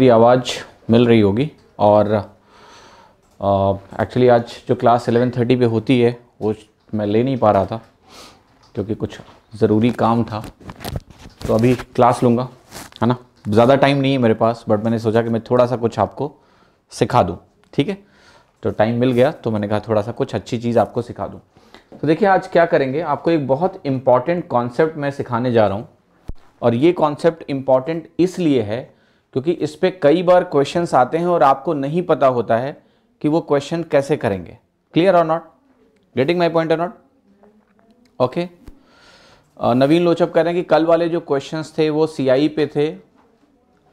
मेरी आवाज़ मिल रही होगी और एक्चुअली आज जो क्लास 11:30 पे होती है वो मैं ले नहीं पा रहा था क्योंकि कुछ ज़रूरी काम था तो अभी क्लास लूँगा है ना ज़्यादा टाइम नहीं है मेरे पास बट मैंने सोचा कि मैं थोड़ा सा कुछ आपको सिखा दूँ ठीक है तो टाइम मिल गया तो मैंने कहा थोड़ा सा कुछ अच्छी चीज़ आपको सिखा दूँ तो देखिए आज क्या करेंगे आपको एक बहुत इम्पॉर्टेंट कॉन्सेप्ट मैं सिखाने जा रहा हूँ और ये कॉन्सेप्ट इम्पॉर्टेंट इसलिए है क्योंकि इस पर कई बार क्वेश्चन आते हैं और आपको नहीं पता होता है कि वो क्वेश्चन कैसे करेंगे क्लियर और नॉट गेटिंग माई पॉइंट और नॉट ओके नवीन लोचप कह रहे हैं कि कल वाले जो क्वेश्चंस थे वो सीआई पे थे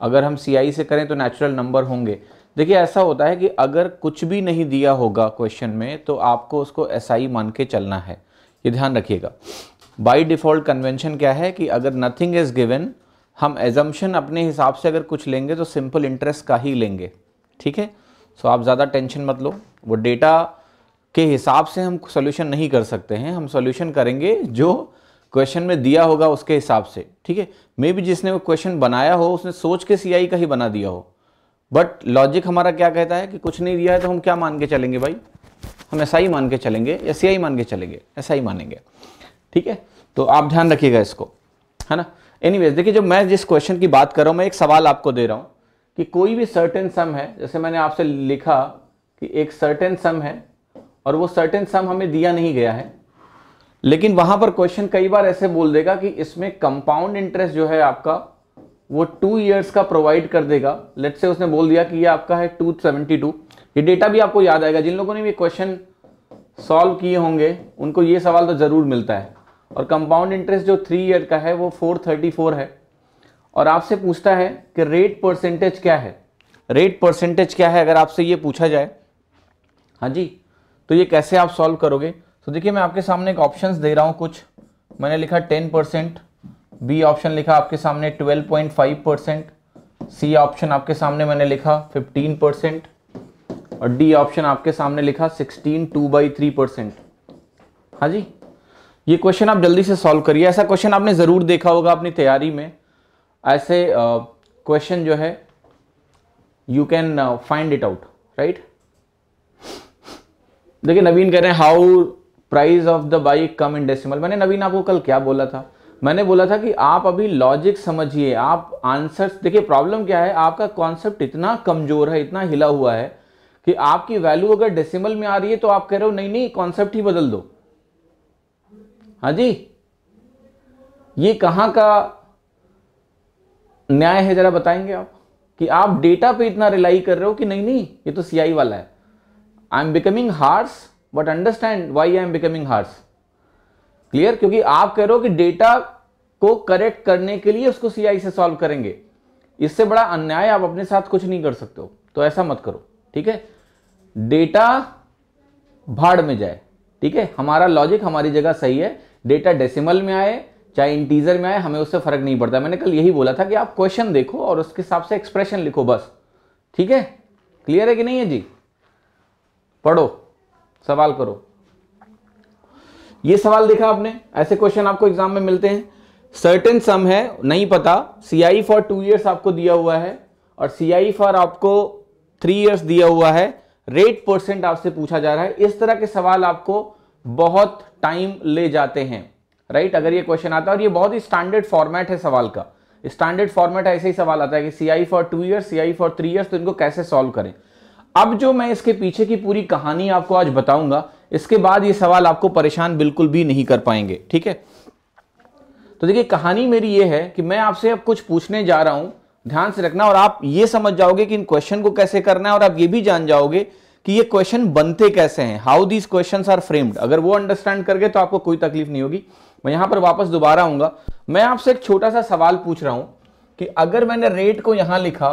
अगर हम सीआई से करें तो नेचुरल नंबर होंगे देखिए ऐसा होता है कि अगर कुछ भी नहीं दिया होगा क्वेश्चन में तो आपको उसको एसआई मान के चलना है ये ध्यान रखिएगा बाई डिफ़ॉल्ट कन्वेंशन क्या है कि अगर नथिंग इज़ गिवन हम एजम्पन अपने हिसाब से अगर कुछ लेंगे तो सिंपल इंटरेस्ट का ही लेंगे ठीक है सो आप ज़्यादा टेंशन मत लो वो डेटा के हिसाब से हम सोल्यूशन नहीं कर सकते हैं हम सोल्यूशन करेंगे जो क्वेश्चन में दिया होगा उसके हिसाब से ठीक है मे बी जिसने वो क्वेश्चन बनाया हो उसने सोच के सीआई का ही बना दिया हो बट लॉजिक हमारा क्या कहता है कि कुछ नहीं दिया है तो हम क्या मान के चलेंगे भाई हम ऐसा ही मान के चलेंगे या सी मान के चलेंगे ऐसा ही मानेंगे ठीक है तो आप ध्यान रखिएगा इसको है ना एनीवेज देखिए जब मैं जिस क्वेश्चन की बात कर रहा हूँ मैं एक सवाल आपको दे रहा हूँ कि कोई भी सर्टेन सम है जैसे मैंने आपसे लिखा कि एक सर्टेन सम है और वो सर्टेन सम हमें दिया नहीं गया है लेकिन वहाँ पर क्वेश्चन कई बार ऐसे बोल देगा कि इसमें कंपाउंड इंटरेस्ट जो है आपका वो टू ईयर्स का प्रोवाइड कर देगा लेट से उसने बोल दिया कि ये आपका है टू सेवेंटी टू ये डेटा भी आपको याद आएगा जिन लोगों ने भी क्वेश्चन सॉल्व किए होंगे उनको ये सवाल तो ज़रूर मिलता है और कंपाउंड इंटरेस्ट जो थ्री ईयर का है वो फोर थर्टी फोर है और आपसे पूछता है कि रेट परसेंटेज क्या है रेट परसेंटेज क्या है अगर आपसे ये पूछा जाए हाँ जी तो ये कैसे आप सॉल्व करोगे तो देखिए मैं आपके सामने एक ऑप्शन दे रहा हूँ कुछ मैंने लिखा टेन परसेंट बी ऑप्शन लिखा आपके सामने twelve point five percent C option आपके सामने मैंने लिखा फिफ्टीन परसेंट और डी ऑप्शन आपके सामने लिखा sixteen two by three percent हाँ जी ये क्वेश्चन आप जल्दी से सॉल्व करिए ऐसा क्वेश्चन आपने ज़रूर देखा होगा अपनी तैयारी में ऐसे क्वेश्चन जो है you can find it out right देखिए नवीन कह रहे हैं how price of the bike come in decimal मैंने नवीन आपको कल क्या बोला था मैंने बोला था कि आप अभी लॉजिक समझिए आप आंसर्स देखिए प्रॉब्लम क्या है आपका कॉन्सेप्ट इतना कमज़ोर है इतना हिला हुआ है कि आपकी वैल्यू अगर डेसिमल में आ रही है तो आप कह रहे हो नहीं नहीं कॉन्सेप्ट ही बदल दो हाँ जी ये कहाँ का न्याय है जरा बताएंगे आप कि आप डेटा पे इतना रिलाई कर रहे हो कि नहीं नहीं ये तो सीआई वाला है I am becoming hoarse but understand why I am becoming hoarse clear क्योंकि आप कह रहे हो कि डेटा को करेक्ट करने के लिए उसको सीआई से सॉल्व करेंगे इससे बड़ा अन्याय आप अपने साथ कुछ नहीं कर सकते हो तो ऐसा मत करो ठीक है डेटा भाड़ में जाए ठीक है हमारा लॉजिक हमारी जगह सही है डेटा डेसिमल में आए चाहे इंटीजर में आए हमें उससे फर्क नहीं पड़ता मैंने कल यही बोला था कि आप क्वेश्चन देखो और उसके हिसाब से एक्सप्रेशन लिखो बस ठीक है क्लियर है कि नहीं है जी पढ़ो सवाल करो ये सवाल देखा आपने ऐसे क्वेश्चन आपको एग्जाम में मिलते हैं सर्टेन सम है नहीं पता C I for two years आपको दिया हुआ है और सी आई फॉर आपको थ्री ईयर्स दिया हुआ है रेट परसेंट आपसे पूछा जा रहा है इस तरह के सवाल आपको बहुत टाइम ले जाते हैं राइट अगर ये क्वेश्चन आता है और ये बहुत ही स्टैंडर्ड फॉर्मेट है सवाल का स्टैंडर्ड फॉर्मेट ऐसे ही सवाल आता है कि C I for two year C I for three year तो इनको कैसे सॉल्व करें अब जो मैं इसके पीछे की पूरी कहानी आपको आज बताऊंगा इसके बाद ये सवाल आपको परेशान बिल्कुल भी नहीं कर पाएंगे ठीक है तो देखिए कहानी मेरी ये है कि मैं आपसे अब कुछ पूछने जा रहा हूं ध्यान से रखना और आप ये समझ जाओगे कि इन क्वेश्चन को कैसे करना है और आप ये भी जान जाओगे कि ये क्वेश्चन बनते कैसे हैं how these question are framed अगर वो अंडरस्टैंड कर गए तो आपको कोई तकलीफ नहीं होगी मैं यहां पर वापस दोबारा आऊंगा मैं आपसे एक छोटा सा सवाल पूछ रहा हूं कि अगर मैंने रेट को यहां लिखा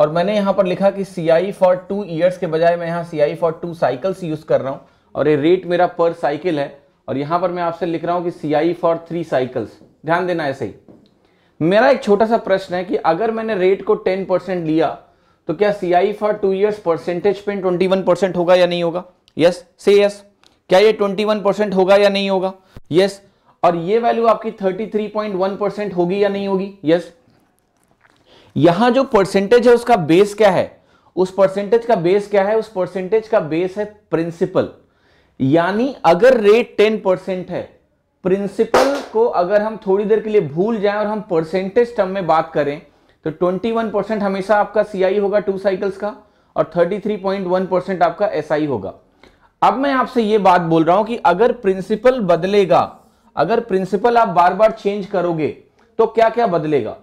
और मैंने यहां पर लिखा कि C I for two years के बजाय मैं यहां C I for two cycles use कर रहा हूं और ये रेट मेरा पर साइकिल है और यहां पर मैं आपसे लिख रहा हूं कि C I for three cycles ध्यान देना ऐसे ही मेरा एक छोटा सा प्रश्न है कि अगर मैंने रेट को टेन परसेंट लिया तो क्या C I for two years percentage पे ट्वेंटी वन परसेंट होगा या नहीं होगा यस से यस क्या ये ट्वेंटी वन परसेंट होगा या नहीं होगा यस yes. और ये वैल्यू आपकी thirty three point one percent होगी या नहीं होगी यस yes. यहां जो परसेंटेज है उसका बेस क्या है उस परसेंटेज का बेस क्या है उस परसेंटेज का बेस है प्रिंसिपल यानी अगर रेट टेन परसेंट है प्रिंसिपल को अगर हम थोड़ी देर के लिए भूल जाएं और हम परसेंटेज टर्म में बात करें तो 21 परसेंट हमेशा आपका सीआई होगा टू साइकिल्स का और 33.1 परसेंट आपका एसआई होगा अब मैं आपसे यह बात बोल रहा हूं कि अगर प्रिंसिपल बदलेगा अगर प्रिंसिपल आप बार बार चेंज करोगे तो क्या क्या बदलेगा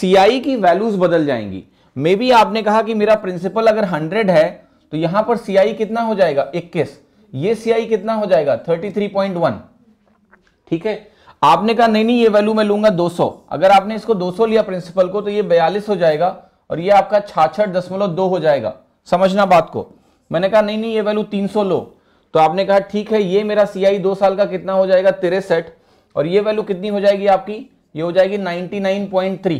सीआई की वैल्यूज बदल जाएंगी मे बी आपने कहा कि मेरा प्रिंसिपल अगर हंड्रेड है तो यहां पर सीआई कितना हो जाएगा इक्कीस ये सीआई कितना हो जाएगा थर्टी ठीक है आपने कहा नहीं नहीं ये वैल्यू मैं लूंगा 200 अगर आपने इसको 200 लिया प्रिंसिपल को तो ये 42 हो जाएगा और ये आपका छाछठ दशमलव दो हो जाएगा समझना बात को मैंने कहा नहीं नहीं ये वैल्यू 300 लो तो आपने कहा ठीक है ये मेरा सी आई साल का कितना हो जाएगा तिरसठ और ये वैल्यू कितनी हो जाएगी आपकी ये हो जाएगी नाइनटी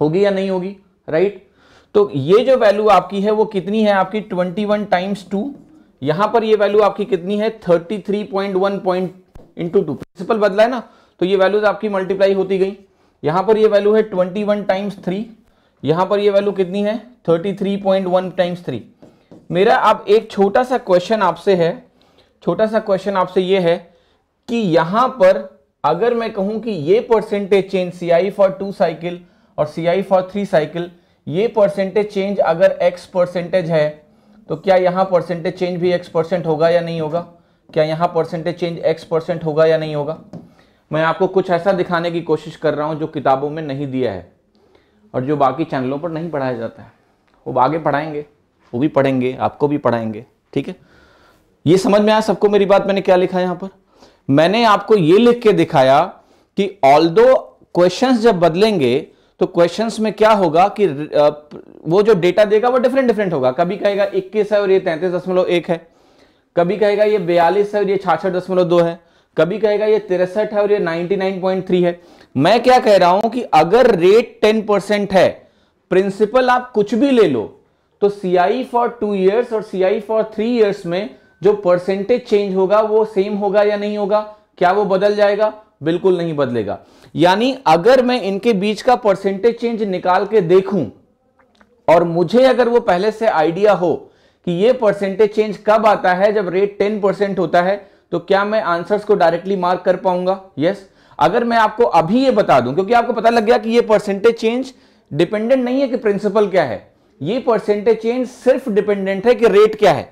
होगी या नहीं होगी राइट तो ये जो वैल्यू आपकी है वो कितनी है आपकी ट्वेंटी वन टाइम्स टू यहां पर ये वैल्यू आपकी कितनी है 33.1.2 इंटू टू प्रिंसिपल बदला है ना तो ये वैल्यूज आपकी मल्टीप्लाई होती गई यहां पर ये वैल्यू है ट्वेंटी वन टाइम्स थ्री यहां पर ये वैल्यू कितनी है thirty three point one times three मेरा अब एक छोटा सा क्वेश्चन आपसे है छोटा सा क्वेश्चन आपसे ये है कि यहां पर अगर मैं कहूं कि ये percentage change C I for two cycle और C I for three cycle ये परसेंटेज चेंज अगर एक्स परसेंटेज है तो क्या यहां परसेंटेज चेंज भी एक्स परसेंट होगा या नहीं होगा क्या यहाँ परसेंटेज चेंज एक्स परसेंट होगा या नहीं होगा मैं आपको कुछ ऐसा दिखाने की कोशिश कर रहा हूँ जो किताबों में नहीं दिया है और जो बाकी चैनलों पर नहीं पढ़ाया जाता है वो आगे पढ़ाएंगे वो भी पढ़ेंगे आपको भी पढ़ाएंगे ठीक है ये समझ में आया सबको मेरी बात मैंने क्या लिखा यहाँ पर मैंने आपको ये लिख के दिखाया कि ऑल दो क्वेश्चन जब बदलेंगे तो क्वेश्चन में क्या होगा कि वो जो डेटा देगा वो डिफरेंट डिफरेंट होगा कभी कहेगा इक्कीस है और ये तैंतीस दशमलव एक है कभी कहेगा ये बयालीस है और ये छाछठ दशमलव दो है कभी कहेगा ये तिरसठ है और ये थ्री है मैं क्या कह रहा हूं कि अगर रेट टेन परसेंट है प्रिंसिपल आप कुछ भी ले लो तो सीआई फॉर टू ईयर्स और सीआई फॉर थ्री ईयर्स में जो परसेंटेज चेंज होगा वो सेम होगा या नहीं होगा क्या वो बदल जाएगा बिल्कुल नहीं बदलेगा यानी अगर मैं इनके बीच का परसेंटेज चेंज निकाल के देखूं और मुझे अगर वो पहले से आइडिया हो कि ये परसेंटेज चेंज कब आता है जब रेट टेन परसेंट होता है तो क्या मैं आंसर्स को डायरेक्टली मार्क कर पाऊंगा यस yes. अगर मैं आपको अभी ये बता दूं क्योंकि आपको पता लग गया कि ये परसेंटेज चेंज डिपेंडेंट नहीं है कि प्रिंसिपल क्या है ये परसेंटेज चेंज सिर्फ डिपेंडेंट है कि रेट क्या है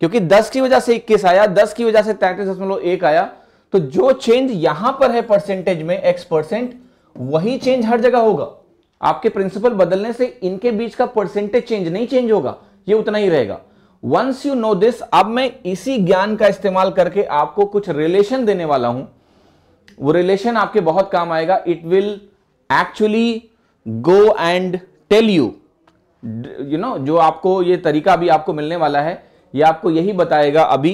क्योंकि 10 की वजह से इक्कीस आया 10 की वजह से तैंतीस दशमलव एक आया तो जो चेंज यहां पर है परसेंटेज में एक्स परसेंट वही चेंज हर जगह होगा आपके प्रिंसिपल बदलने से इनके बीच का परसेंटेज चेंज नहीं चेंज होगा ये उतना ही रहेगा वंस यू नो दिस अब मैं इसी ज्ञान का इस्तेमाल करके आपको कुछ रिलेशन देने वाला हूं वो रिलेशन आपके बहुत काम आएगा it will actually go and tell you you know जो आपको ये तरीका अभी आपको मिलने वाला है ये आपको यही बताएगा अभी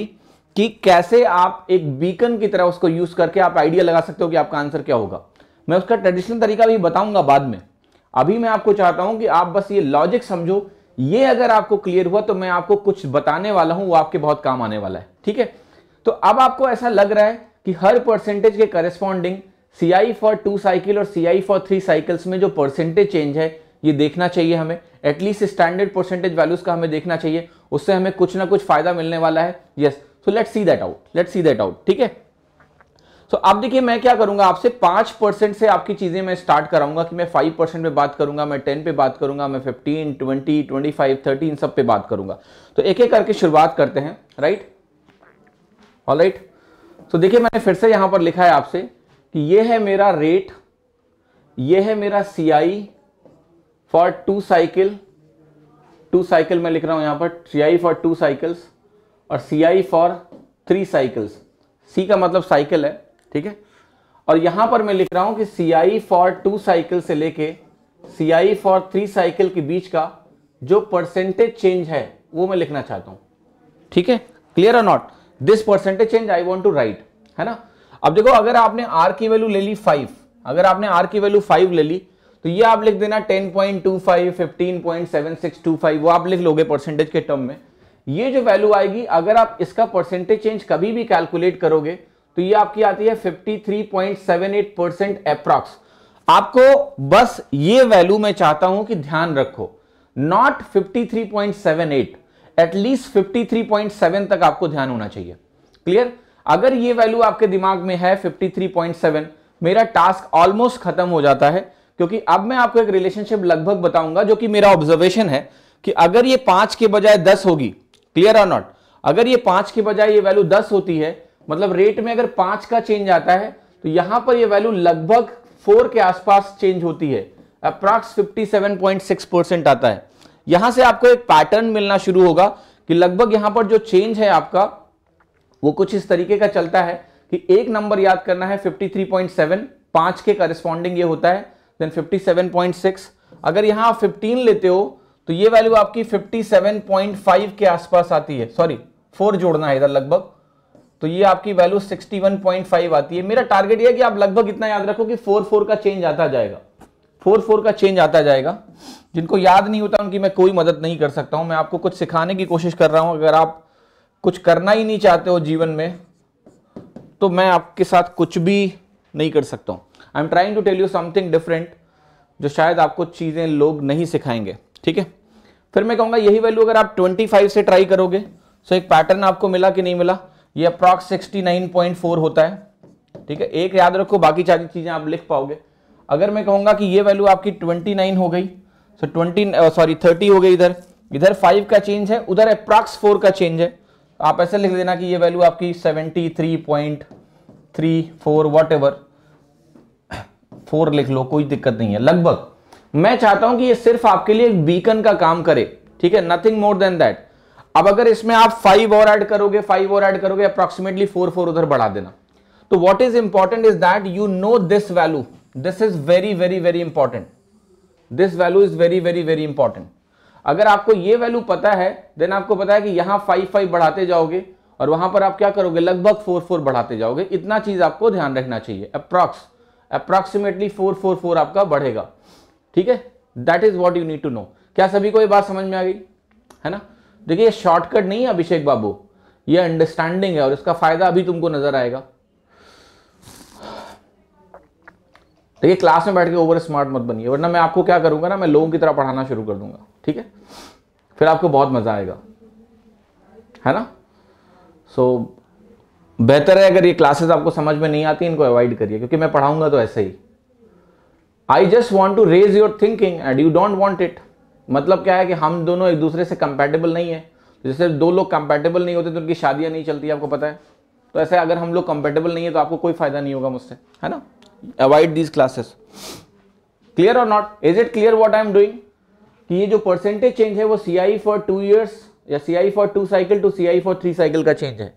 कि कैसे आप एक बीकन की तरह उसको यूज करके आप आइडिया लगा सकते हो कि आपका आंसर क्या होगा मैं उसका ट्रेडिशनल तरीका भी बताऊंगा बाद में अभी मैं आपको चाहता हूं कि आप बस ये लॉजिक समझो ये अगर आपको क्लियर हुआ तो मैं आपको कुछ बताने वाला हूं वो आपके बहुत काम आने वाला है ठीक है तो अब आपको ऐसा लग रहा है कि हर परसेंटेज के corresponding CI for two cycle और C I for three cycles में जो परसेंटेज चेंज है ये देखना चाहिए हमें एटलीस्ट स्टैंडर्ड परसेंटेज वैल्यूज का हमें देखना चाहिए उससे हमें कुछ ना कुछ फायदा मिलने वाला है yes so let see that out let see that out ठीक है सो आप देखिए मैं क्या करूंगा आपसे पांच परसेंट से आपकी चीजें मैं स्टार्ट कराऊंगा कि मैं फाइव परसेंट पे बात करूंगा मैं टेन पे बात करूंगा मैं fifteen twenty twenty five thirty इन सब पे बात करूंगा तो एक एक करके शुरुआत करते हैं राइट ऑल राइट तो देखिए मैंने फिर से यहां पर लिखा है आपसे कि यह है मेरा रेट यह है मेरा C I for two cycle two cycle मैं लिख रहा हूं यहां पर C I for two cycles और C I for three cycles C का मतलब साइकिल है ठीक है और यहां पर मैं लिख रहा हूं कि C I for two cycle से लेके C I for three cycle के बीच का जो परसेंटेज चेंज है वो मैं लिखना चाहता हूं ठीक है क्लियर और not this percentage change I want to write है ना अब देखो अगर आपने आर की वैल्यू ले ली फाइव अगर आपने आर की वैल्यू फाइव ले ली तो ये आप लिख देना 10.25, 15.7625 वो आप लिख लोगे परसेंटेज के टर्म में ये जो वैल्यू आएगी अगर आप इसका परसेंटेज चेंज कभी भी कैलकुलेट करोगे तो ये आपकी आती है 53.78 परसेंट अप्रॉक्स आपको बस ये वैल्यू मैं चाहता हूं कि ध्यान रखो नॉट 53.78 एटलीस्ट 53.7 तक आपको ध्यान होना चाहिए क्लियर अगर ये वैल्यू आपके दिमाग में है 53.7 मेरा टास्क ऑलमोस्ट खत्म हो जाता है क्योंकि अब मैं आपको एक रिलेशनशिप लगभग बताऊंगा जो कि मेरा ऑब्जर्वेशन है कि अगर ये पांच के बजाय दस होगी क्लियर और नॉट अगर ये पांच के बजाय ये वैल्यू दस होती है मतलब रेट में अगर पांच का चेंज आता है तो यहां पर यह वैल्यू लगभग फोर के आसपास चेंज होती है अप्रॉक्स 57.6 परसेंट आता है यहां से आपको एक पैटर्न मिलना शुरू होगा कि लगभग यहां पर जो चेंज है आपका वो कुछ इस तरीके का चलता है कि एक नंबर याद करना है 53.7 पांच के करिस्पॉन्डिंग ये होता है देन 57.6 अगर यहां आप 15 लेते हो तो ये वैल्यू आपकी 57.5 के आसपास आती है सॉरी फोर जोड़ना है इधर लगभग तो ये आपकी वैल्यू 61.5 आती है मेरा टारगेट ये है कि आप लगभग इतना याद रखो कि फोर फोर का चेंज आता जाएगा फोर फोर का चेंज आता जाएगा जिनको याद नहीं होता उनकी मैं कोई मदद नहीं कर सकता हूं मैं आपको कुछ सिखाने की कोशिश कर रहा हूं अगर आप कुछ करना ही नहीं चाहते हो जीवन में तो मैं आपके साथ कुछ भी नहीं कर सकता हूं I am trying to tell you something different जो शायद आपको चीज़ें लोग नहीं सिखाएंगे ठीक है फिर मैं कहूंगा यही वैल्यू अगर आप 25 से ट्राई करोगे सो तो एक पैटर्न आपको मिला कि नहीं मिला ये अप्रॉक्स 69.4 होता है ठीक है एक याद रखो बाकी सारी चीज़ें आप लिख पाओगे अगर मैं कहूंगा कि ये वैल्यू आपकी 29 हो गई सो ट्वेंटी सॉरी थर्टी हो गई इधर इधर फाइव का चेंज है उधर अप्रॉक्स फोर का चेंज है आप ऐसे लिख देना कि ये वैल्यू आपकी seventy three point three four whatever four लिख लो कोई दिक्कत नहीं है लगभग मैं चाहता हूं कि ये सिर्फ आपके लिए एक बीकन का काम करे ठीक है नथिंग मोर देन दैट अब अगर इसमें आप फाइव और ऐड करोगे फाइव और ऐड करोगे अप्रोक्सीमेटली फोर फोर उधर बढ़ा देना तो what is important is that you know this value this is very very very important this value is very very very important अगर आपको ये वैल्यू पता है देन आपको पता है कि यहां फाइव फाइव बढ़ाते जाओगे और वहां पर आप क्या करोगे लगभग फोर फोर बढ़ाते जाओगे इतना चीज आपको ध्यान रखना चाहिए approx approximately four four four आपका बढ़ेगा ठीक है that is what you need to know क्या सभी को ये बात समझ में आ गई है ना देखिए शॉर्टकट नहीं है अभिषेक बाबू ये अंडरस्टैंडिंग है और इसका फायदा अभी तुमको नजर आएगा देखिए क्लास में बैठ के ओवर स्मार्ट मत बनिए वरना मैं आपको क्या करूंगा ना मैं लोगों की तरह पढ़ाना शुरू कर दूंगा ठीक है फिर आपको बहुत मजा आएगा है ना सो so, बेहतर है अगर ये क्लासेस आपको समझ में नहीं आती इनको अवॉइड करिए क्योंकि मैं पढ़ाऊंगा तो ऐसे ही I just want to raise your thinking and you don't want it मतलब क्या है कि हम दोनों एक दूसरे से कंपेटेबल नहीं है जैसे दो लोग कंपेटेबल नहीं होते तो उनकी शादियाँ नहीं चलती आपको पता है तो ऐसे अगर हम लोग कंपेटेबल नहीं है तो आपको कोई फायदा नहीं होगा मुझसे है ना अवॉइड दीज क्लासेस क्लियर और not is it clear what I am doing कि ये जो परसेंटेज चेंज है वो C I for two years या C I for two cycle two C I for three cycle का चेंज है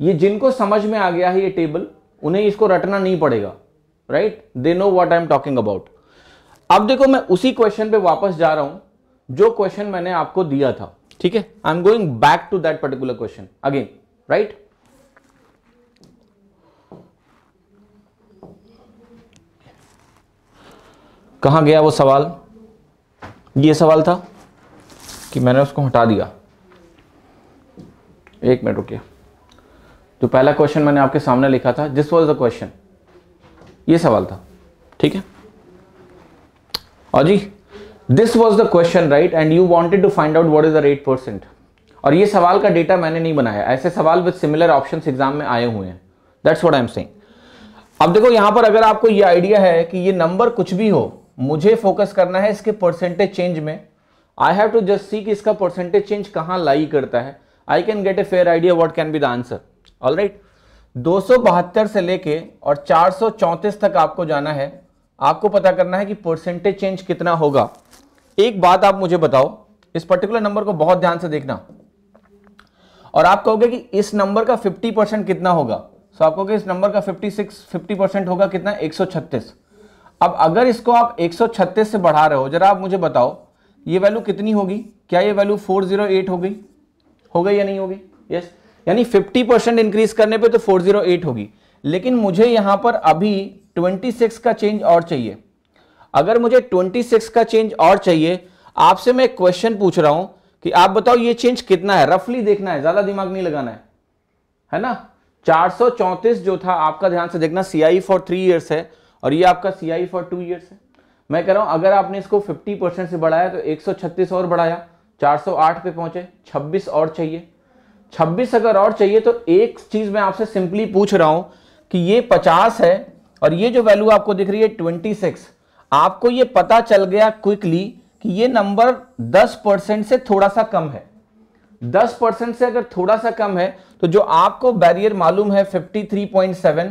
ये जिनको समझ में आ गया है ये टेबल उन्हें इसको रटना नहीं पड़ेगा right they know what I am talking about अब देखो मैं उसी क्वेश्चन पे वापस जा रहा हूं जो क्वेश्चन मैंने आपको दिया था ठीक है I am going back to that particular question again right कहा गया वो सवाल ये सवाल था कि मैंने उसको हटा दिया एक मिनट रुकिए जो पहला क्वेश्चन मैंने आपके सामने लिखा था दिस वॉज द क्वेश्चन ये सवाल था ठीक है और जी this was the question right and you wanted to find out what is the rate percent और ये सवाल का डेटा मैंने नहीं बनाया ऐसे सवाल विद सिमिलर ऑप्शन एग्जाम में आए हुए हैं that's what I am saying अब देखो यहां पर अगर आपको ये आइडिया है कि ये नंबर कुछ भी हो मुझे फोकस करना है इसके परसेंटेज चेंज में I have to just see कि इसका परसेंटेज चेंज कहां लाई करता है I can get a fair idea what can be the answer all right दो से लेके और चार तक आपको जाना है आपको पता करना है कि परसेंटेज चेंज कितना होगा एक बात आप मुझे बताओ इस पर्टिकुलर नंबर को बहुत ध्यान से देखना और आप कहोगे कि इस नंबर का 50 परसेंट कितना होगा सो आप कहोगे इस नंबर का 56 50 परसेंट होगा कितना 136 अब अगर इसको आप 136 से बढ़ा रहे हो जरा आप मुझे बताओ ये वैल्यू कितनी होगी क्या ये वैल्यू 408 हो गई हो गई या नहीं होगी यस यानी 50 परसेंट इंक्रीज करने पे तो 408 होगी लेकिन मुझे यहां पर अभी 26 का चेंज और चाहिए अगर मुझे 26 का चेंज और चाहिए आपसे मैं क्वेश्चन पूछ रहा हूं कि आप बताओ ये चेंज कितना है रफली देखना है ज्यादा दिमाग नहीं लगाना है है ना 434 जो था आपका ध्यान से देखना C I for three years है और ये आपका C I for two years है मैं कह रहा हूं अगर आपने इसको 50 परसेंट से बढ़ाया तो 136 और बढ़ाया 408 पे पहुंचे 26 और चाहिए 26 अगर और चाहिए तो एक चीज मैं आपसे सिंपली पूछ रहा हूं कि ये 50 है और ये जो वैल्यू आपको दिख रही है सिक्स आपको ये पता चल गया क्विकली कि ये नंबर 10 परसेंट से थोड़ा सा कम है 10 परसेंट से अगर थोड़ा सा कम है तो जो आपको बैरियर मालूम है 53.7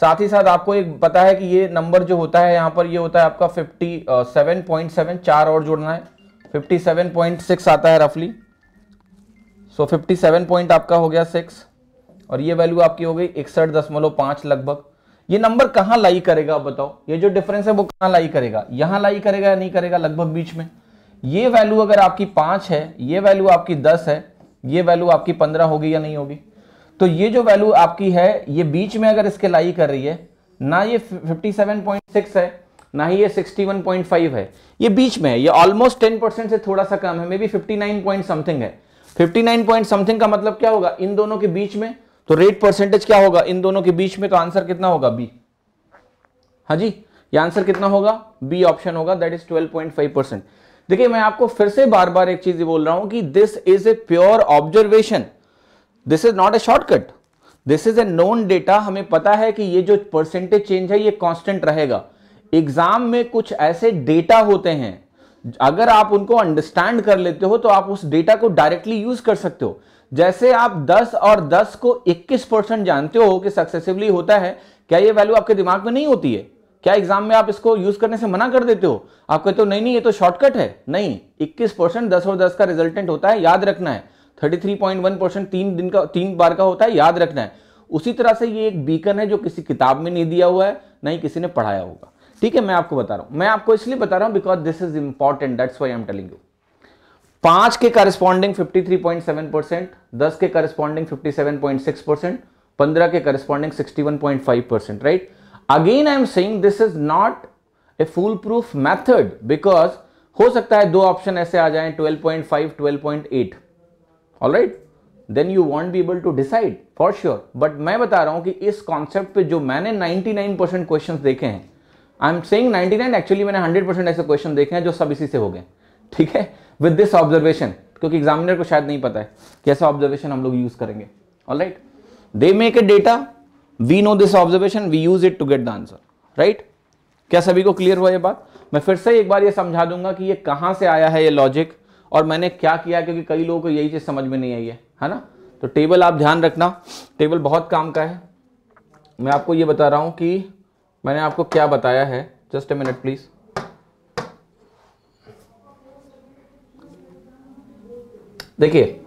साथ ही साथ आपको एक पता है कि ये नंबर जो होता है यहां पर ये होता है आपका 57.7 चार और जोड़ना है 57.6 आता है रफली सो so 57 पॉइंट आपका हो गया सिक्स और ये वैल्यू आपकी हो गई इकसठ दशमलव लगभग ये नंबर कहां लाई करेगा बताओ ये जो डिफरेंस है वो कहां लाई करेगा यहां लाई करेगा या नहीं करेगा लगभग बीच में ये वैल्यू अगर आपकी पांच है ये वैल्यू आपकी दस है ये वैल्यू आपकी पंद्रह होगी या नहीं होगी तो ये जो वैल्यू आपकी है ये बीच में अगर इसके लाई कर रही है ना ये फिफ्टी है ना ही ये 61.5 है ये बीच में है ये ऑलमोस्ट 10 से थोड़ा सा कम है मे बी 59 पॉइंट समथिंग है 59 पॉइंट समथिंग का मतलब क्या होगा इन दोनों के बीच में तो रेट परसेंटेज क्या होगा इन दोनों के बीच में तो आंसर कितना होगा बी हाँ जी ये आंसर कितना होगा बी ऑप्शन होगा दैट इज 12.5 परसेंट देखिए मैं आपको फिर से बार बार एक चीज बोल रहा हूं कि this is a pure observation this is not a shortcut this is a known data हमें पता है कि ये जो परसेंटेज चेंज है ये कॉन्स्टेंट रहेगा एग्जाम में कुछ ऐसे डेटा होते हैं अगर आप उनको अंडरस्टैंड कर लेते हो तो आप उस डेटा को डायरेक्टली यूज कर सकते हो जैसे आप 10 और 10 को 21 परसेंट जानते हो कि सक्सेसिवली होता है क्या ये वैल्यू आपके दिमाग में नहीं होती है क्या एग्जाम में आप इसको यूज करने से मना कर देते हो आप कहते हो नहीं नहीं ये तो शॉर्टकट है नहीं 21 परसेंट दस और 10 का रिजल्टेंट होता है याद रखना है 33.1 परसेंट तीन दिन का तीन बार का होता है याद रखना है उसी तरह से ये एक बीकन है जो किसी किताब में नहीं दिया हुआ है नहीं किसी ने पढ़ाया होगा ठीक है मैं आपको बता रहा हूं मैं आपको इसलिए बता रहा हूं because this is important that's why I'm telling you पांच के करस्पॉन्डिंग 53.7 परसेंट दस के करस्पॉन्डिंग 57.6 परसेंट पंद्रह के corresponding 61.5 percent right again I am saying this is not a foolproof method because हो सकता है दो ऑप्शन ऐसे आ जाए 12.5 12.8 right then you won't be able to decide for sure but मैं बता रहा हूं कि इस कॉन्सेप्ट पे जो मैंने 99 परसेंट क्वेश्चन देखे हैं आई एम सेइंग 99 एक्चुअली मैंने 100 परसेंट ऐसे क्वेश्चन देखे हैं जो सब इसी से हो गए ठीक है विद दिस ऑब्जर्वेशन क्योंकि एग्जामिनर को शायद नहीं पता है कैसा ऑब्जर्वेशन हम लोग यूज करेंगे all right they make a data we know this observation we use it to get the answer right क्या सभी को क्लियर हुआ ये बात मैं फिर से एक बार ये समझा दूंगा कि ये कहां से आया है ये लॉजिक और मैंने क्या किया क्योंकि कई लोगों को यही चीज़ समझ में नहीं आई है है ना तो टेबल आप ध्यान रखना टेबल बहुत काम का है मैं आपको ये बता रहा हूं कि मैंने आपको क्या बताया है जस्ट ए मिनट प्लीज़ देखिए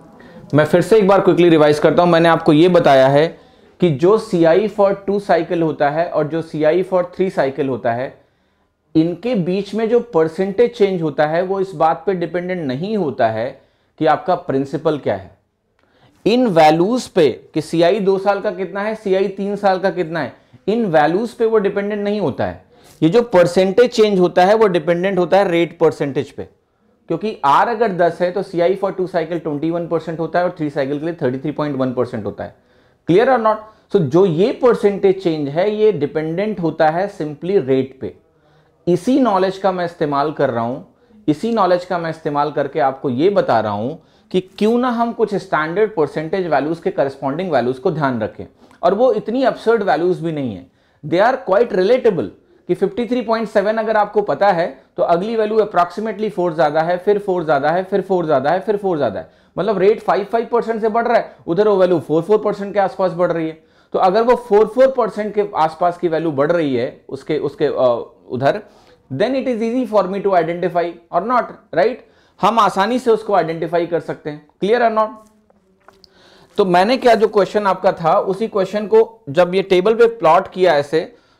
मैं फिर से एक बार क्विकली रिवाइज करता हूं मैंने आपको यह बताया है कि जो C I for two cycle होता है और जो C I for three cycle होता है इनके बीच में जो परसेंटेज चेंज होता है वो इस बात पे डिपेंडेंट नहीं होता है कि आपका प्रिंसिपल क्या है इन वैल्यूज पे कि सी आई दो साल का कितना है सी आई तीन साल का कितना है इन वैल्यूज पे वो डिपेंडेंट नहीं होता है ये जो परसेंटेज चेंज होता है वो डिपेंडेंट होता है रेट परसेंटेज पे क्योंकि आर अगर 10 है तो C I for two cycle 21 percent होता है और थ्री साइकिल के लिए 33.1 परसेंट होता है क्लियर और नॉट सो जो ये परसेंटेज चेंज है ये डिपेंडेंट होता है सिंपली रेट पे इसी नॉलेज का मैं इस्तेमाल कर रहा हूं इसी नॉलेज का मैं इस्तेमाल करके आपको ये बता रहा हूं कि क्यों ना हम कुछ स्टैंडर्ड परसेंटेज वैल्यूज़ के करस्पॉन्डिंग वैल्यूज़ को ध्यान रखें और वो इतनी अपसर्ड वैल्यूज़ भी नहीं है दे आर क्वाइट रिलेटेबल कि 53.7 अगर आपको पता है तो अगली वैल्यू अप्रॉक्सीमेटली फोर ज्यादा है फिर फोर ज्यादा है फिर फोर ज्यादा है फिर फोर ज्यादा है मतलब रेट फाइव फाइव परसेंट से बढ़ रहा है उधर वो वैल्यू फोर फोर परसेंट के आसपास बढ़ रही है तो अगर वो फोर फोर परसेंट के आसपास की वैल्यू बढ़ रही है उसके उसके उधर then it is easy for me to identify और नॉट राइट हम आसानी से उसको आइडेंटिफाई कर सकते हैं क्लियर आर नॉट तो मैंने क्या जो क्वेश्चन आपका था उसी क्वेश्चन को जब ये टेबल पे प्लॉट किया ऐसे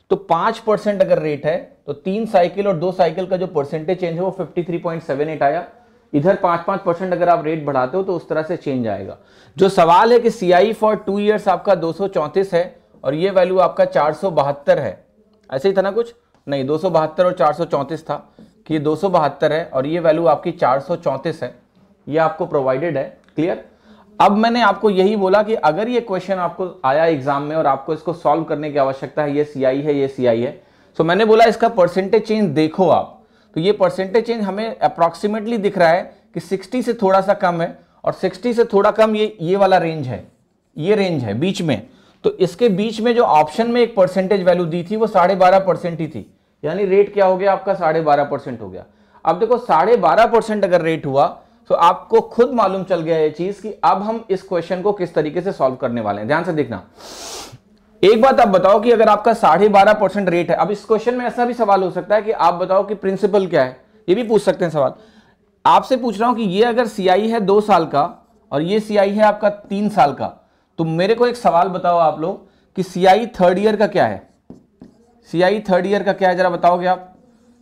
तो पांच परसेंट अगर रेट है तो तीन साइकिल और दो साइकिल का जो परसेंटेज चेंज है वो 53.78 आया इधर पांच पांच परसेंट अगर आप रेट बढ़ाते हो तो उस तरह से चेंज आएगा जो सवाल है कि C I for two years आपका दो है और ये वैल्यू आपका चार है ऐसे ही था ना कुछ नहीं दो और चार था कि दो है और ये वैल्यू आपकी चार है ये आपको प्रोवाइडेड है क्लियर अब मैंने आपको यही बोला कि अगर ये क्वेश्चन आपको आया एग्जाम में और आपको इसको सॉल्व करने की आवश्यकता है ये सी आई है ये सी आई है सो मैंने बोला इसका परसेंटेज चेंज देखो आप तो ये परसेंटेज चेंज हमें अप्रॉक्सीमेटली दिख रहा है कि 60 से थोड़ा सा कम है और 60 से थोड़ा कम ये ये वाला रेंज है ये रेंज है बीच में तो इसके बीच में जो ऑप्शन में एक परसेंटेज वैल्यू दी थी वो साढ़े बारह परसेंट ही थी यानी रेट क्या हो गया आपका साढ़े बारह परसेंट हो गया अब देखो साढ़े बारह परसेंट अगर रेट हुआ तो आपको खुद मालूम चल गया ये चीज कि अब हम इस क्वेश्चन को किस तरीके से सॉल्व करने वाले हैं ध्यान से देखना एक बात आप बताओ कि अगर आपका साढ़े बारह परसेंट रेट है अब इस क्वेश्चन में ऐसा भी सवाल हो सकता है कि आप बताओ कि प्रिंसिपल क्या है ये भी पूछ सकते हैं सवाल आपसे पूछ रहा हूं कि ये अगर सीआई है दो साल का और ये सीआई है आपका तीन साल का तो मेरे को एक सवाल बताओ आप लोग कि सीआई थर्ड ईयर का क्या है सीआई थर्ड ईयर का क्या है जरा बताओगे आप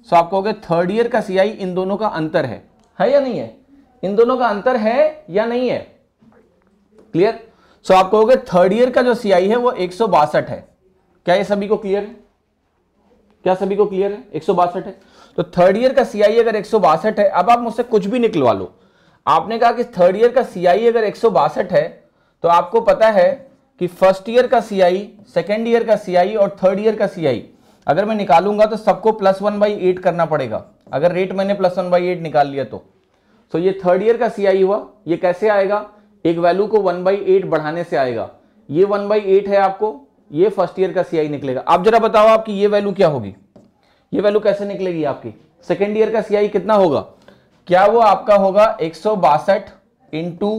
सो आप कहोगे थर्ड ईयर का सीआई इन दोनों का अंतर है है या नहीं है इन दोनों का अंतर है या नहीं है क्लियर सो आप कहोगे थर्ड ईयर का जो सी है वो एक है क्या ये सभी को क्लियर है क्या सभी को क्लियर है एक है तो थर्ड ईयर का सी अगर एक है अब आप मुझसे कुछ भी निकलवा लो आपने कहा कि थर्ड ईयर का सी अगर एक है तो आपको पता है कि फर्स्ट ईयर का सी आई सेकेंड ईयर का सी और थर्ड ईयर का सी अगर मैं निकालूंगा तो सबको प्लस वन बाई एट करना पड़ेगा अगर रेट मैंने प्लस वन बाई एट निकाल लिया तो सो तो ये थर्ड ईयर का सी हुआ ये कैसे आएगा एक वैल्यू को वन बाई एट बढ़ाने से आएगा ये वन बाई एट है आपको ये फर्स्ट ईयर का सीआई निकलेगा आप जरा बताओ आपकी ये वैल्यू क्या होगी ये वैल्यू कैसे निकलेगी आपकी सेकेंड ईयर का सीआई कितना होगा क्या वो आपका होगा एक सौ बासठ इंटू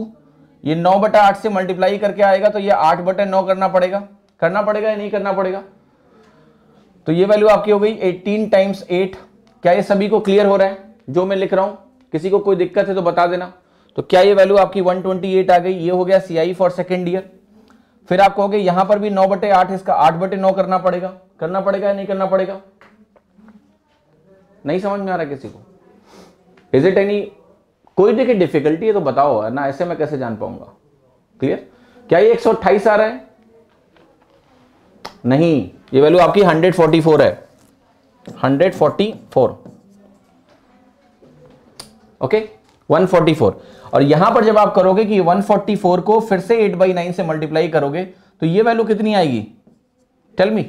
ये नौ बटा आठ से मल्टीप्लाई करके आएगा तो ये आठ बटे नौ करना पड़ेगा करना पड़ेगा या नहीं करना पड़ेगा तो ये वैल्यू आपकी हो गई एटीन टाइम्स एट क्या ये सभी को क्लियर हो रहा है जो मैं लिख रहा हूं किसी को कोई दिक्कत है तो बता देना तो क्या ये वैल्यू आपकी 128 आ गई ये हो गया सीआई फॉर सेकेंड ईयर फिर आप कहोगे यहां पर भी नौ बटे आठ इसका आठ बटे नौ करना पड़ेगा करना पड़ेगा या नहीं करना पड़ेगा नहीं समझ में आ रहा किसी को इज इट एनी कोई देखिए डिफिकल्टी है तो बताओ ना ऐसे मैं कैसे जान पाऊंगा क्लियर क्या ये एक आ रहा है नहीं ये वैल्यू आपकी 144 है 144 ओके okay? 144 और यहां पर जब आप करोगे कि 144 को फिर से 8 बाई नाइन से मल्टीप्लाई करोगे तो ये वैल्यू कितनी आएगी tell me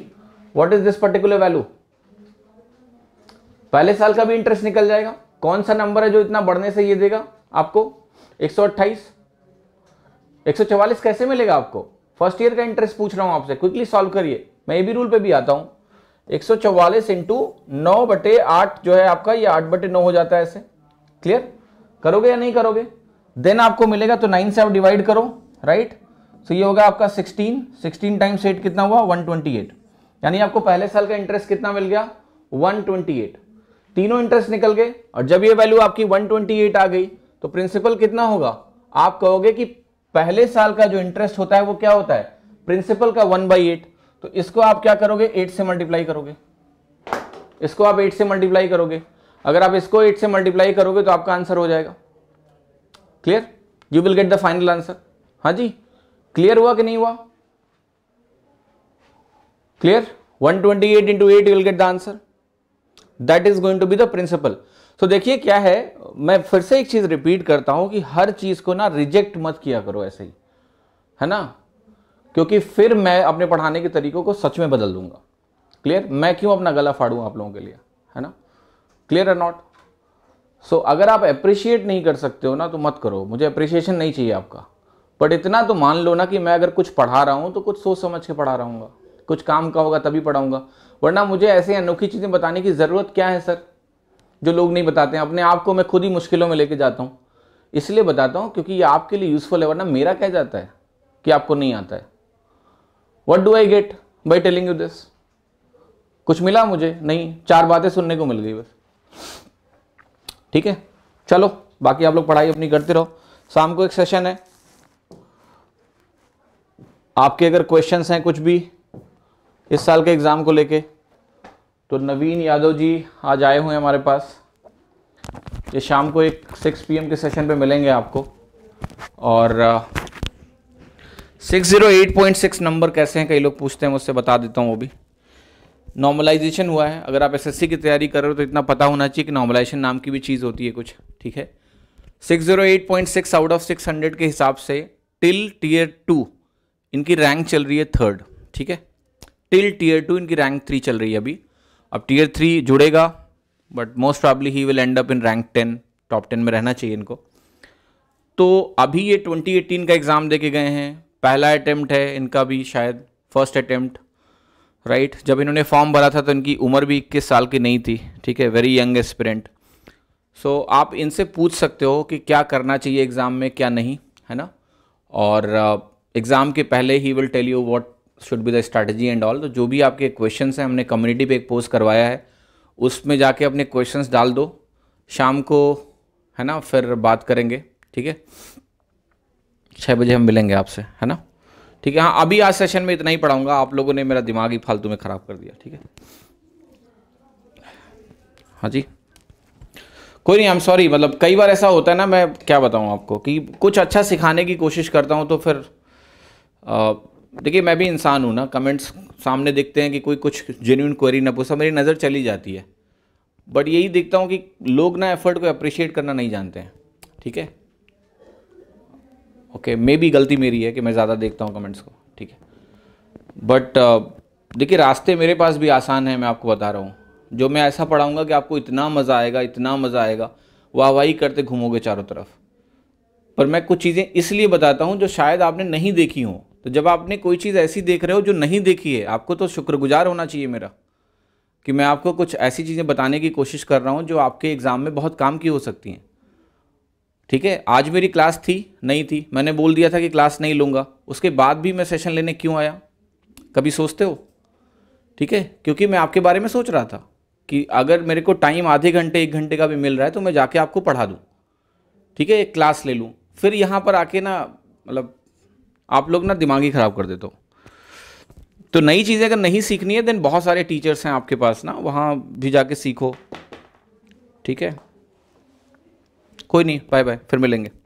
what is this particular value पहले साल का भी इंटरेस्ट निकल जाएगा कौन सा नंबर है जो इतना बढ़ने से ये देगा आपको 128 144 कैसे मिलेगा आपको फर्स्ट ईयर का इंटरेस्ट पूछ रहा हूं आपसे क्विकली सॉल्व करिए मैं ये भी रूल पर भी आता हूं एक सौ इंटू नौ बटे आठ जो है आपका ये आठ बटे नौ हो जाता है ऐसे क्लियर करोगे या नहीं करोगे देन आपको मिलेगा तो नाइन से आप डिवाइड करो राइट तो सो ये होगा आपका सिक्सटीन सिक्सटीन टाइम्स एट कितना हुआ वन ट्वेंटी एट यानी आपको पहले साल का इंटरेस्ट कितना मिल गया वन ट्वेंटी एट तीनों इंटरेस्ट निकल गए और जब ये वैल्यू आपकी वन ट्वेंटी एट आ गई तो प्रिंसिपल कितना होगा आप कहोगे कि पहले साल का जो इंटरेस्ट होता है वो क्या होता है प्रिंसिपल का वन बाई एट तो इसको आप क्या करोगे एट से मल्टीप्लाई करोगे इसको आप एट से मल्टीप्लाई करोगे अगर आप इसको एट से मल्टीप्लाई करोगे तो आपका आंसर हो जाएगा clear you will get the final answer हाँ जी क्लियर हुआ कि नहीं हुआ clear 128 twenty eight into eight will get the answer that is going to be the principal तो देखिए क्या है मैं फिर से एक चीज रिपीट करता हूं कि हर चीज को ना रिजेक्ट मत किया करो ऐसे ही है ना क्योंकि फिर मैं अपने पढ़ाने के तरीकों को सच में बदल दूंगा क्लियर मैं क्यों अपना गला फाड़ू आप लोगों के लिए है ना क्लियर है नॉट सो अगर आप अप्रिशिएट नहीं कर सकते हो ना तो मत करो मुझे अप्रिशिएशन नहीं चाहिए आपका बट इतना तो मान लो ना कि मैं अगर कुछ पढ़ा रहा हूँ तो कुछ सोच समझ के पढ़ा रहा कुछ काम का होगा तभी पढ़ाऊंगा वरना मुझे ऐसे अनोखी चीज़ें बताने की ज़रूरत क्या है सर जो लोग नहीं बताते हैं अपने आप को मैं खुद ही मुश्किलों में लेके जाता हूँ इसलिए बताता हूँ क्योंकि ये आपके लिए यूज़फुल है वरना मेरा कह जाता है कि आपको नहीं आता है what do I get by telling you this कुछ मिला मुझे नहीं चार बातें सुनने को मिल गई बस ठीक है चलो बाकी आप लोग पढ़ाई अपनी करते रहो शाम को एक सेशन है आपके अगर क्वेश्चंस हैं कुछ भी इस साल के एग्ज़ाम को लेके तो नवीन यादव जी आज आए हुए हैं हमारे पास ये शाम को एक 6 पीएम के सेशन पे मिलेंगे आपको और six zero eight point six number कैसे हैं कई लोग पूछते हैं मुझसे बता देता हूँ वो भी नॉर्मलाइजेशन हुआ है अगर आप एसएससी की तैयारी कर रहे हो तो इतना पता होना चाहिए कि नॉर्मलाइजेशन नाम की भी चीज़ होती है कुछ ठीक है 608.6 आउट ऑफ 600 के हिसाब से टिल टीयर टू इनकी रैंक चल रही है थर्ड ठीक है टिल टीयर टू इनकी रैंक थ्री चल रही है अभी अब टीयर थ्री जुड़ेगा but most probably he will end up in rank ten top ten में रहना चाहिए इनको तो अभी ये 2018 का एग्ज़ाम दे के गए हैं पहला अटैम्प्ट है इनका भी शायद फर्स्ट अटैम्प्ट राइट right? जब इन्होंने फॉर्म भरा था तो इनकी उम्र भी इक्कीस साल की नहीं थी ठीक है वेरी यंग एस्पिरेंट सो आप इनसे पूछ सकते हो कि क्या करना चाहिए एग्ज़ाम में क्या नहीं है ना और एग्ज़ाम uh, के पहले ही will tell you what should be the strategy and all तो जो भी आपके क्वेश्चंस हैं हमने कम्युनिटी पे एक पोस्ट करवाया है उसमें जाके अपने क्वेश्चंस डाल दो शाम को है ना फिर बात करेंगे ठीक है छः बजे हम मिलेंगे आपसे है ना ठीक है हाँ अभी आज सेशन में इतना ही पढ़ाऊंगा आप लोगों ने मेरा दिमाग ही फालतू में ख़राब कर दिया ठीक है हाँ जी कोई नहीं आई एम सॉरी मतलब कई बार ऐसा होता है ना मैं क्या बताऊँ आपको कि कुछ अच्छा सिखाने की कोशिश करता हूँ तो फिर देखिए मैं भी इंसान हूँ ना कमेंट्स सामने देखते हैं कि कोई कुछ जेन्यून क्वेरी ना पूछा मेरी नज़र चली जाती है बट यही देखता हूँ कि लोग ना एफर्ट को अप्रिशिएट करना नहीं जानते हैं ठीक है ओके मे बी गलती मेरी है कि मैं ज़्यादा देखता हूँ कमेंट्स को ठीक है बट uh, देखिए रास्ते मेरे पास भी आसान है मैं आपको बता रहा हूँ जो मैं ऐसा पढ़ाऊँगा कि आपको इतना मज़ा आएगा इतना मज़ा आएगा वाह वाही करते घूमोगे चारों तरफ पर मैं कुछ चीज़ें इसलिए बताता हूँ जो शायद आपने नहीं देखी हो तो जब आपने कोई चीज़ ऐसी देख रहे हो जो नहीं देखी है आपको तो शुक्रगुजार होना चाहिए मेरा कि मैं आपको कुछ ऐसी चीज़ें बताने की कोशिश कर रहा हूँ जो आपके एग्ज़ाम में बहुत काम की हो सकती हैं ठीक है आज मेरी क्लास थी नहीं थी मैंने बोल दिया था कि क्लास नहीं लूँगा उसके बाद भी मैं सेशन लेने क्यों आया कभी सोचते हो ठीक है क्योंकि मैं आपके बारे में सोच रहा था कि अगर मेरे को टाइम आधे घंटे एक घंटे का भी मिल रहा है तो मैं जाके आपको पढ़ा दूँ ठीक है एक क्लास ले लूँ फिर यहाँ पर आके ना मतलब आप लोग ना दिमाग ही ख़राब कर देते हो तो नई चीज़ें अगर नहीं सीखनी है देन बहुत सारे टीचर्स हैं आपके पास ना वहाँ भी जाके सीखो ठीक है कोई नहीं बाय बाय फिर मिलेंगे